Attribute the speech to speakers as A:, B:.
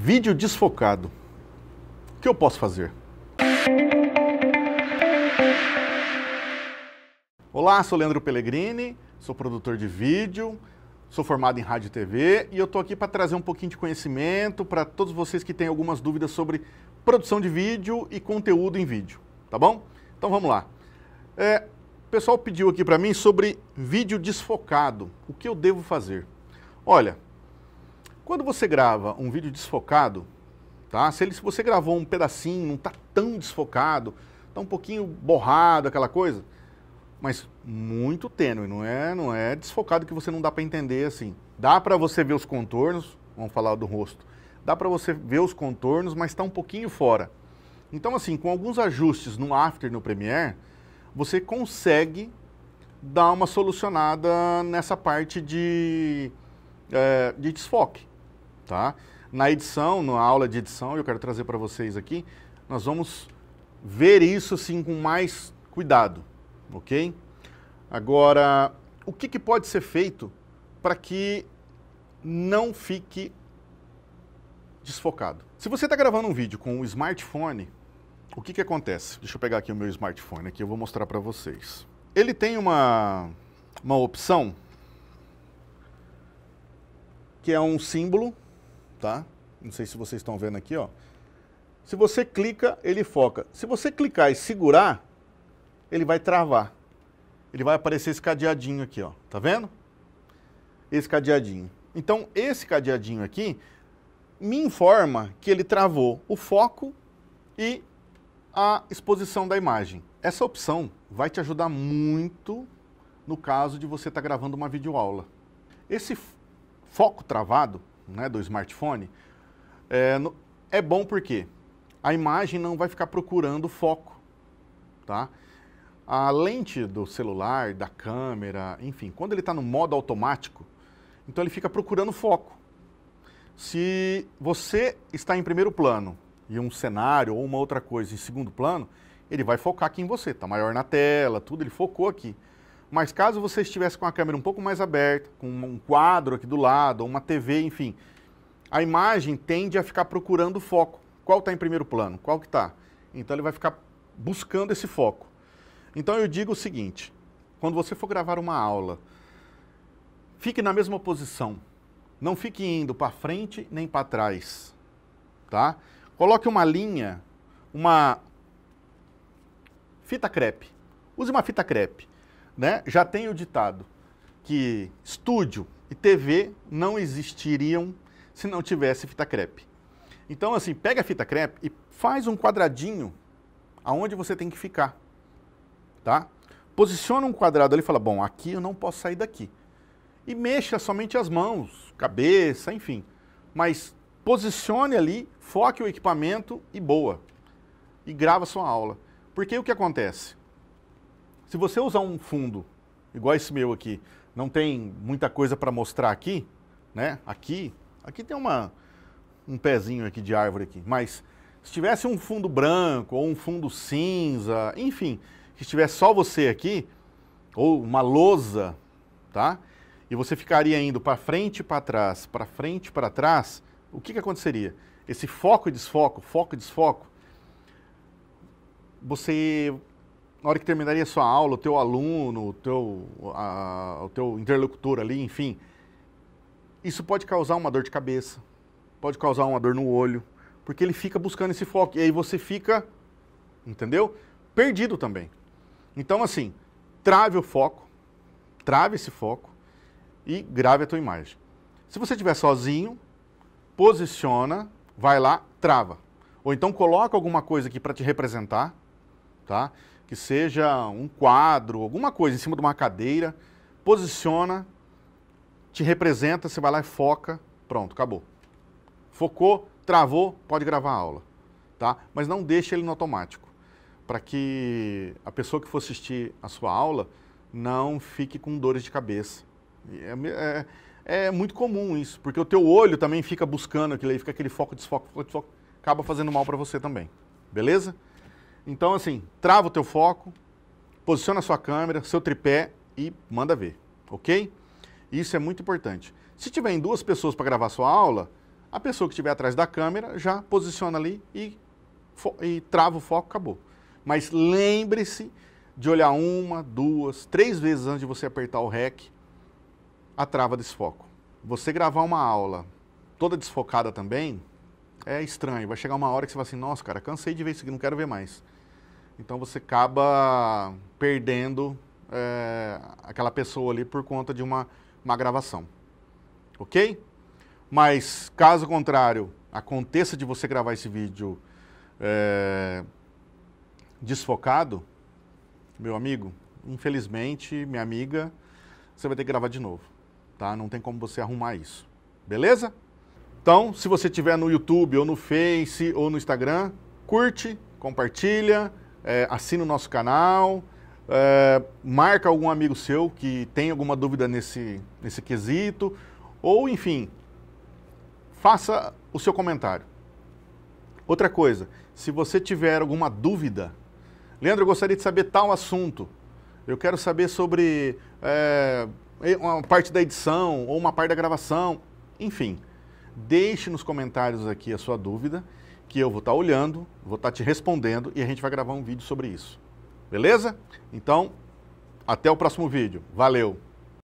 A: Vídeo desfocado. O que eu posso fazer? Olá, sou Leandro Pellegrini, sou produtor de vídeo, sou formado em rádio e TV e eu estou aqui para trazer um pouquinho de conhecimento para todos vocês que têm algumas dúvidas sobre produção de vídeo e conteúdo em vídeo, tá bom? Então vamos lá. É, o pessoal pediu aqui para mim sobre vídeo desfocado, o que eu devo fazer? Olha, quando você grava um vídeo desfocado, tá? Se, ele, se você gravou um pedacinho, não tá tão desfocado, tá um pouquinho borrado, aquela coisa, mas muito tênue, não é, não é desfocado que você não dá para entender assim. Dá para você ver os contornos, vamos falar do rosto. Dá para você ver os contornos, mas está um pouquinho fora. Então assim, com alguns ajustes no After, no Premiere, você consegue dar uma solucionada nessa parte de, é, de desfoque. Tá? Na edição, na aula de edição, eu quero trazer para vocês aqui, nós vamos ver isso assim com mais cuidado, ok? Agora, o que, que pode ser feito para que não fique desfocado? Se você está gravando um vídeo com o um smartphone, o que, que acontece? Deixa eu pegar aqui o meu smartphone aqui, eu vou mostrar para vocês. Ele tem uma, uma opção que é um símbolo tá? Não sei se vocês estão vendo aqui, ó. Se você clica, ele foca. Se você clicar e segurar, ele vai travar. Ele vai aparecer esse cadeadinho aqui, ó. Tá vendo? Esse cadeadinho. Então, esse cadeadinho aqui me informa que ele travou o foco e a exposição da imagem. Essa opção vai te ajudar muito no caso de você estar tá gravando uma videoaula. Esse foco travado né, do smartphone, é, é bom porque a imagem não vai ficar procurando foco, tá? A lente do celular, da câmera, enfim, quando ele está no modo automático, então ele fica procurando foco. Se você está em primeiro plano e um cenário ou uma outra coisa em segundo plano, ele vai focar aqui em você. Está maior na tela, tudo, ele focou aqui. Mas caso você estivesse com a câmera um pouco mais aberta, com um quadro aqui do lado, ou uma TV, enfim, a imagem tende a ficar procurando o foco. Qual está em primeiro plano? Qual que está? Então ele vai ficar buscando esse foco. Então eu digo o seguinte: quando você for gravar uma aula, fique na mesma posição. Não fique indo para frente nem para trás, tá? Coloque uma linha, uma fita crepe. Use uma fita crepe né, já tem o ditado que estúdio e TV não existiriam se não tivesse fita crepe. Então, assim, pega a fita crepe e faz um quadradinho aonde você tem que ficar, tá? Posiciona um quadrado ali e fala, bom, aqui eu não posso sair daqui. E mexa somente as mãos, cabeça, enfim. Mas posicione ali, foque o equipamento e boa. E grava sua aula. Porque o que acontece? Se você usar um fundo, igual esse meu aqui, não tem muita coisa para mostrar aqui, né? Aqui, aqui tem uma, um pezinho aqui de árvore aqui, mas se tivesse um fundo branco ou um fundo cinza, enfim, que tivesse só você aqui, ou uma lousa, tá? E você ficaria indo para frente e para trás, para frente e para trás, o que, que aconteceria? Esse foco e desfoco, foco e desfoco, você na hora que terminaria a sua aula, o teu aluno, o teu, a, o teu interlocutor ali, enfim, isso pode causar uma dor de cabeça, pode causar uma dor no olho, porque ele fica buscando esse foco. E aí você fica, entendeu? Perdido também. Então, assim, trave o foco, trave esse foco e grave a tua imagem. Se você estiver sozinho, posiciona, vai lá, trava. Ou então coloca alguma coisa aqui para te representar, tá? que seja um quadro, alguma coisa em cima de uma cadeira, posiciona, te representa, você vai lá e foca, pronto, acabou. Focou, travou, pode gravar a aula, tá? Mas não deixe ele no automático, para que a pessoa que for assistir a sua aula não fique com dores de cabeça. É, é, é muito comum isso, porque o teu olho também fica buscando aquilo aí, fica aquele foco, desfoco, foco, desfoco, acaba fazendo mal para você também, beleza? Então, assim, trava o teu foco, posiciona a sua câmera, seu tripé e manda ver, ok? Isso é muito importante. Se tiver em duas pessoas para gravar sua aula, a pessoa que estiver atrás da câmera já posiciona ali e, e trava o foco, acabou. Mas lembre-se de olhar uma, duas, três vezes antes de você apertar o REC a trava desse foco. Você gravar uma aula toda desfocada também é estranho. Vai chegar uma hora que você vai assim, nossa, cara, cansei de ver isso aqui, não quero ver mais. Então você acaba perdendo é, aquela pessoa ali por conta de uma, uma gravação. Ok? Mas caso contrário, aconteça de você gravar esse vídeo é, desfocado, meu amigo, infelizmente, minha amiga, você vai ter que gravar de novo. Tá? Não tem como você arrumar isso. Beleza? Então, se você estiver no YouTube, ou no Face, ou no Instagram, curte, compartilha, é, assina o nosso canal, é, marca algum amigo seu que tem alguma dúvida nesse, nesse quesito, ou enfim, faça o seu comentário. Outra coisa, se você tiver alguma dúvida, Leandro, eu gostaria de saber tal assunto. Eu quero saber sobre é, uma parte da edição ou uma parte da gravação. Enfim, deixe nos comentários aqui a sua dúvida que eu vou estar tá olhando, vou estar tá te respondendo e a gente vai gravar um vídeo sobre isso. Beleza? Então, até o próximo vídeo. Valeu!